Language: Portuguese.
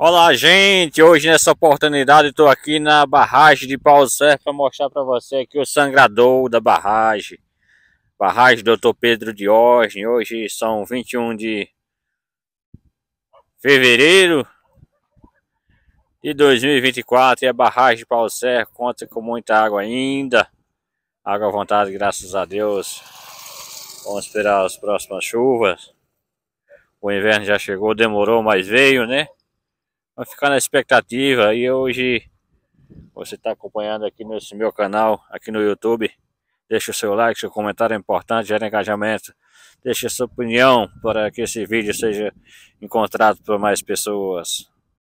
Olá gente, hoje nessa oportunidade estou aqui na barragem de Paulo Serra para mostrar para você aqui o sangrador da barragem. Barragem Dr. Pedro Diógenes, hoje são 21 de fevereiro de 2024 e a barragem de Paulo Serra conta com muita água ainda. Água à vontade, graças a Deus. Vamos esperar as próximas chuvas. O inverno já chegou, demorou, mas veio, né? vai ficar na expectativa. E hoje você está acompanhando aqui nesse meu canal, aqui no YouTube. Deixe o seu like, seu comentário é importante, gera engajamento. Deixe a sua opinião para que esse vídeo seja encontrado por mais pessoas.